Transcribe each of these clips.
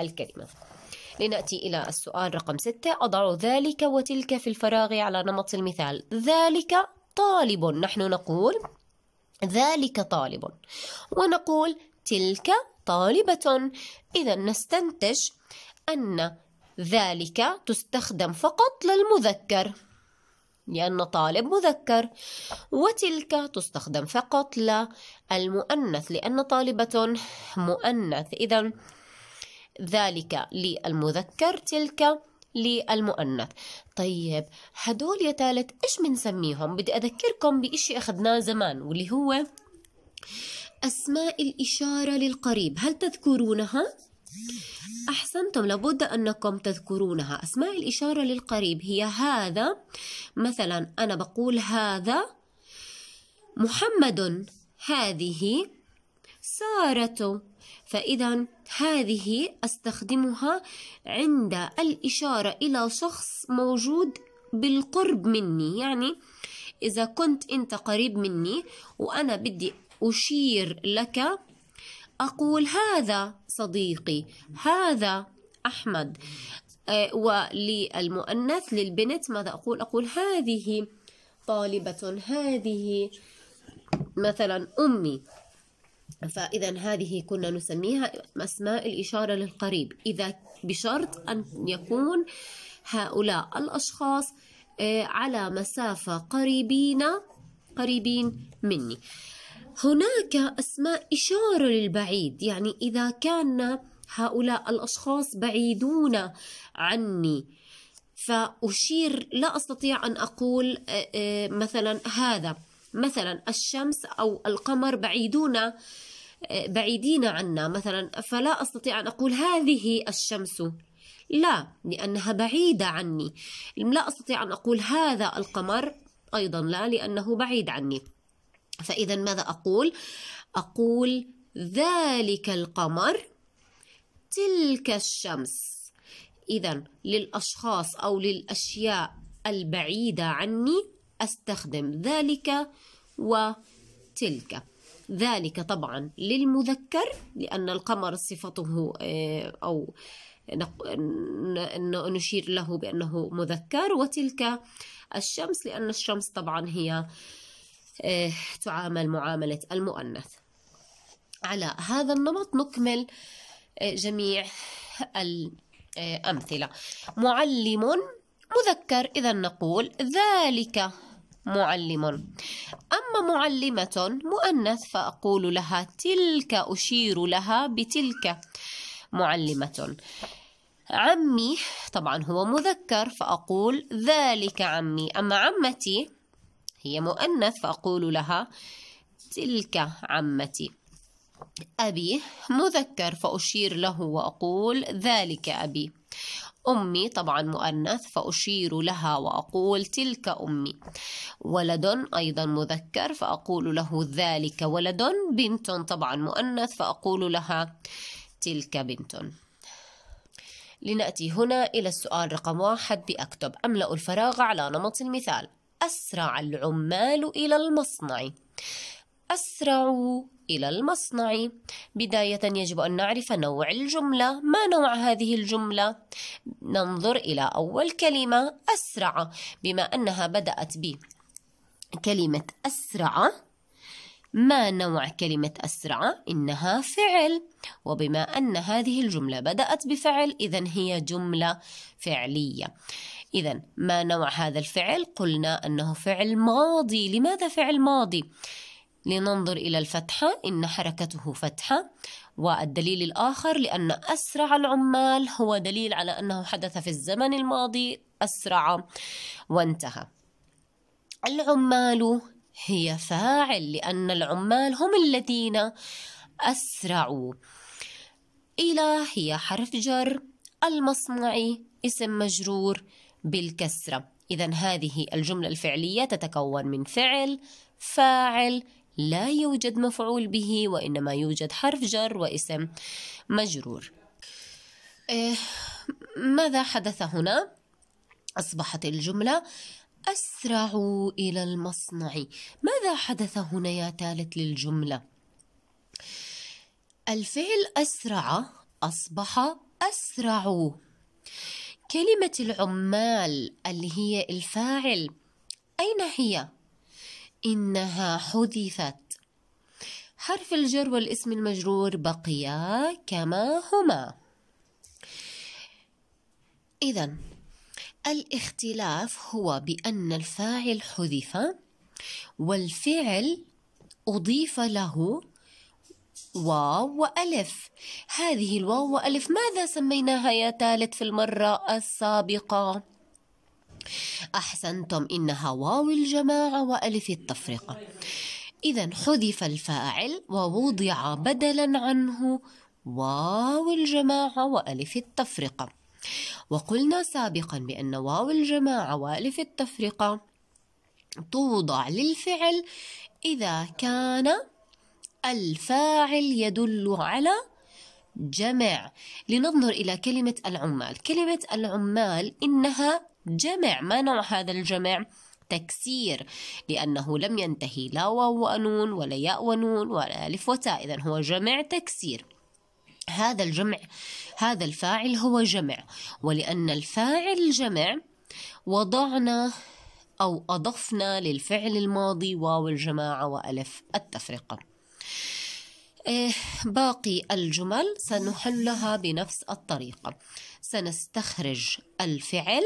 الكلمة لنأتي إلى السؤال رقم ستة أضع ذلك وتلك في الفراغ على نمط المثال ذلك طالب نحن نقول ذلك طالب ونقول تلك طالبة إذا نستنتج أن ذلك تستخدم فقط للمذكر لأن طالب مذكر وتلك تستخدم فقط للمؤنث لأن طالبة مؤنث إذا ذلك للمذكر تلك للمؤنث طيب هدول يا تالت ايش بنسميهم بدي اذكركم بإشي اخذناه زمان واللي هو اسماء الاشاره للقريب هل تذكرونها أحسنتم لابد أنكم تذكرونها أسماء الإشارة للقريب هي هذا مثلا أنا بقول هذا محمد هذه سارة فإذا هذه أستخدمها عند الإشارة إلى شخص موجود بالقرب مني يعني إذا كنت أنت قريب مني وأنا بدي أشير لك أقول هذا صديقي هذا أحمد آه، وللمؤنث للبنت ماذا أقول أقول هذه طالبة هذه مثلا أمي فإذا هذه كنا نسميها أسماء الإشارة للقريب إذا بشرط أن يكون هؤلاء الأشخاص آه، على مسافة قريبين قريبين مني هناك أسماء إشارة للبعيد يعني إذا كان هؤلاء الأشخاص بعيدون عني فأشير لا أستطيع أن أقول آه، آه، مثلا هذا مثلا الشمس أو القمر بعيدون بعيدين عنا مثلا فلا أستطيع أن أقول هذه الشمس لا لأنها بعيدة عني لا أستطيع أن أقول هذا القمر أيضا لا لأنه بعيد عني فإذا ماذا أقول؟ أقول ذلك القمر تلك الشمس إذا للأشخاص أو للأشياء البعيدة عني أستخدم ذلك وتلك ذلك طبعا للمذكر لأن القمر صفته آه، أو نشير له بأنه مذكر وتلك الشمس لأن الشمس طبعا هي آه، تعامل معاملة المؤنث على هذا النمط نكمل آه، جميع الأمثلة معلم مذكر إذا نقول ذلك معلم أما معلمة مؤنث فأقول لها تلك أشير لها بتلك معلمة عمي طبعا هو مذكر فأقول ذلك عمي أما عمتي هي مؤنث فأقول لها تلك عمتي أبي مذكر فأشير له وأقول ذلك أبي أمي طبعا مؤنث فأشير لها وأقول تلك أمي ولد أيضا مذكر فأقول له ذلك ولد بنت طبعا مؤنث فأقول لها تلك بنت لنأتي هنا إلى السؤال رقم واحد بأكتب أملأ الفراغ على نمط المثال أسرع العمال إلى المصنع أسرعوا إلى المصنع بداية يجب أن نعرف نوع الجملة ما نوع هذه الجملة؟ ننظر إلى أول كلمة أسرع بما أنها بدأت ب كلمة أسرع ما نوع كلمة أسرع؟ إنها فعل وبما أن هذه الجملة بدأت بفعل إذا هي جملة فعلية إذا ما نوع هذا الفعل؟ قلنا أنه فعل ماضي لماذا فعل ماضي؟ لننظر إلى الفتحة إن حركته فتحة والدليل الآخر لأن أسرع العمال هو دليل على أنه حدث في الزمن الماضي أسرع وانتهى العمال هي فاعل لأن العمال هم الذين أسرعوا إلى هي حرف جر المصنعي اسم مجرور بالكسرة إذا هذه الجملة الفعلية تتكون من فعل فاعل لا يوجد مفعول به وإنما يوجد حرف جر واسم مجرور إيه، ماذا حدث هنا؟ أصبحت الجملة أسرعوا إلى المصنع ماذا حدث هنا يا تالت للجملة؟ الفعل أسرع أصبح أسرع كلمة العمال اللي هي الفاعل أين هي؟ إنها حذفت حرف الجر والاسم المجرور بقيا كما هما إذا الاختلاف هو بأن الفاعل حذف والفعل أضيف له واو وألف هذه الواو وألف ماذا سميناها يا ثالث في المرة السابقة؟ أحسنتم إنها واو الجماعة وألف التفرقة إذا حذف الفاعل ووضع بدلا عنه واو الجماعة وألف التفرقة وقلنا سابقا بأن واو الجماعة وألف التفرقة توضع للفعل إذا كان الفاعل يدل على جمع لننظر إلى كلمة العمال كلمة العمال إنها جمع ما نوع هذا الجمع تكسير لأنه لم ينتهي لا واو وأنون ولا ياء ونون ولا ألف وتاء إذا هو جمع تكسير هذا الجمع هذا الفاعل هو جمع ولأن الفاعل جمع وضعنا أو أضفنا للفعل الماضي واو الجماعة وألف التفرقة إيه، باقي الجمل سنحلها بنفس الطريقة سنستخرج الفعل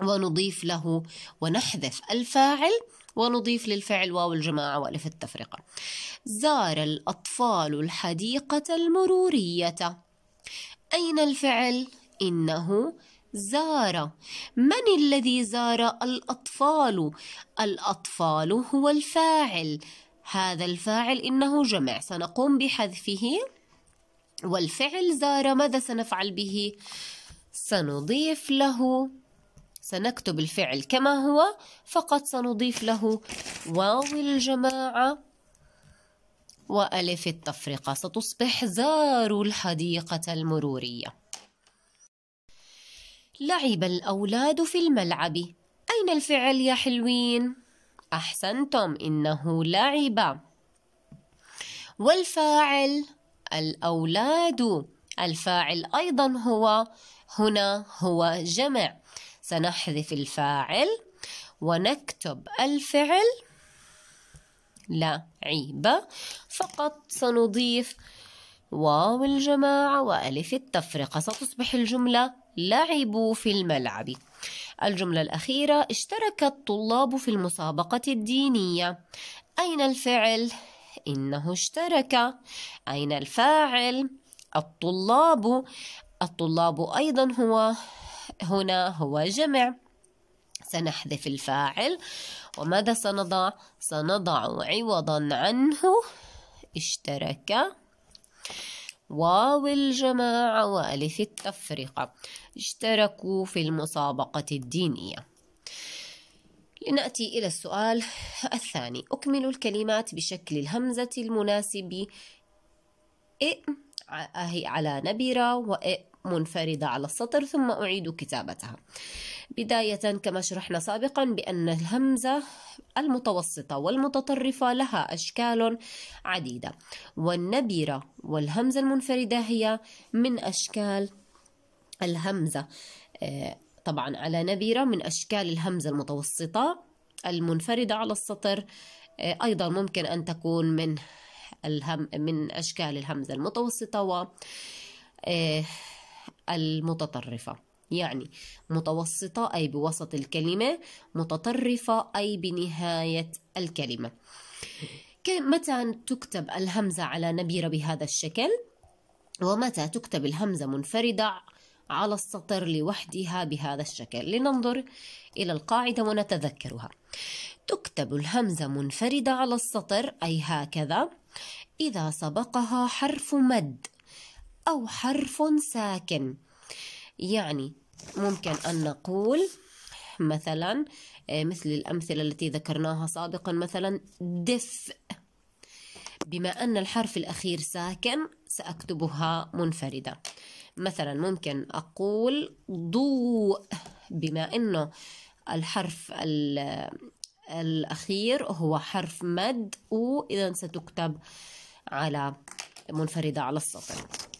ونضيف له ونحذف الفاعل ونضيف للفعل واو الجماعة وألف التفرقة زار الأطفال الحديقة المرورية أين الفعل؟ إنه زار من الذي زار الأطفال؟ الأطفال هو الفاعل هذا الفاعل إنه جمع سنقوم بحذفه والفعل زار ماذا سنفعل به؟ سنضيف له سنكتب الفعل كما هو فقط سنضيف له واو الجماعة وألف التفرقة ستصبح زاروا الحديقة المرورية لعب الأولاد في الملعب أين الفعل يا حلوين؟ أحسنتم إنه لعب والفاعل الأولاد الفاعل أيضا هو هنا هو جمع سنحذف الفاعل ونكتب الفعل لعيب فقط سنضيف واو الجماعة وألف التفرقة ستصبح الجملة لعبوا في الملعب الجملة الأخيرة اشترك الطلاب في المسابقة الدينية أين الفعل؟ إنه اشترك أين الفاعل؟ الطلاب الطلاب أيضا هو هنا هو جمع سنحذف الفاعل وماذا سنضع سنضع عوضا عنه اشترك واو الجماعة وألف التفرقة اشتركوا في المسابقة الدينية لنأتي إلى السؤال الثاني أكمل الكلمات بشكل الهمزة المناسب إئ على نبرة وإئ منفردة على السطر ثم أعيد كتابتها بداية كما شرحنا سابقا بأن الهمزة المتوسطة والمتطرفة لها أشكال عديدة والنبيرة والهمزة المنفردة هي من أشكال الهمزة آه، طبعا على نبيرة من أشكال الهمزة المتوسطة المنفردة على السطر آه، أيضا ممكن أن تكون من الهم من أشكال الهمزة المتوسطة و آه، المتطرفة يعني متوسطة أي بوسط الكلمة متطرفة أي بنهاية الكلمة متى تكتب الهمزة على نبيرة بهذا الشكل ومتى تكتب الهمزة منفردة على السطر لوحدها بهذا الشكل لننظر إلى القاعدة ونتذكرها تكتب الهمزة منفردة على السطر أي هكذا إذا سبقها حرف مد أو حرف ساكن يعني ممكن أن نقول مثلا آه، مثل الأمثلة التي ذكرناها سابقا مثلا دفء بما أن الحرف الأخير ساكن سأكتبها منفردة مثلا ممكن أقول ضوء بما أنه الحرف آه، الأخير هو حرف مد وإذا ستكتب على منفردة على السطر